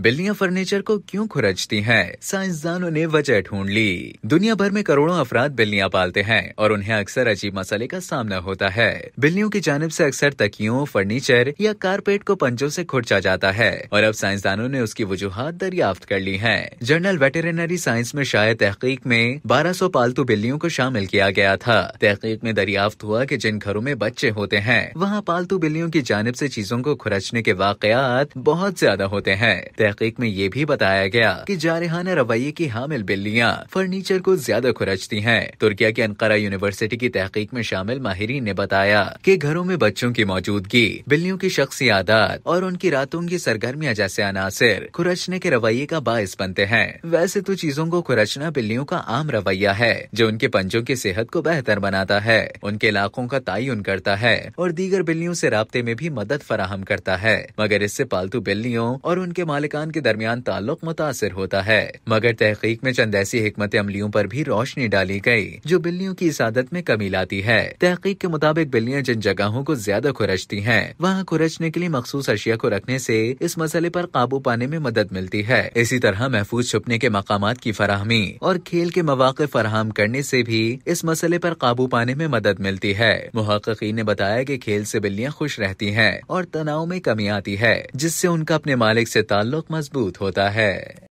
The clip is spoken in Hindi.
बिल्लियां फर्नीचर को क्यों खुरचती हैं? साइंसदानों ने वजह ढूंढ ली दुनिया भर में करोड़ों अफराद बिल्लियां पालते हैं और उन्हें अक्सर अजीब मसले का सामना होता है बिल्लियों की जानब से अक्सर तकियों फर्नीचर या कारपेट को पंजों से खुरचा जाता है और अब साइंसदानों ने उसकी वजूहत दरियाफ्त कर ली है जर्नल वेटेरिनरी साइंस में शायद तहकीक में बारह सौ पालतू बिल्लियों को शामिल किया गया था तहकीक में दरियाफ्त हुआ की जिन घरों में बच्चे होते हैं वहाँ पालतू बिल्लियों की जानब ऐसी चीजों को खुरचने के वाकयात बहुत ज्यादा होते हैं तहकीक में ये भी बताया गया कि जारहाना रवैये की हामिल बिल्लियाँ फर्नीचर को ज्यादा खुरचती हैं तुर्किया के अनकरा यूनिवर्सिटी की तहकीक में शामिल माहरीन ने बताया कि घरों में बच्चों की मौजूदगी बिल्लियों की शख्सी आदत और उनकी रातों की सरगर्मियाँ जैसे अनासर खुरचने के रवैये का बायस बनते हैं वैसे तो चीजों को खुरचना बिल्लियों का आम रवैया है जो उनके पंजों की सेहत को बेहतर बनाता है उनके इलाकों का तयन करता है और दीगर बिल्लियों ऐसी रबते में भी मदद फराहम करता है मगर इससे पालतू बिल्लियों और उनके मालिक अरकान के दरमियान ताल्लुक मुतासर होता है मगर तहकीक में चंद ऐसी हमत अमलियों पर भी रोशनी डाली गयी जो बिल्लियों की इस आदत में कमी लाती है तहकीक के मुताबिक बिल्लियाँ जिन जगहों को ज्यादा खुरचती है वहाँ खुरचने के लिए मखसूस अशिया को रखने ऐसी इस मसले आरोप काबू पाने में मदद मिलती है इसी तरह महफूज छुपने के मकाम की फराहमी और खेल के मौाक़ फराहम करने ऐसी भी इस मसले आरोप काबू पाने में मदद मिलती है मुहकिन ने बताया की खेल ऐसी बिल्लियाँ खुश रहती है और तनाव में कमी आती है जिससे उनका अपने मालिक ऐसी ताल्लुक मजबूत होता है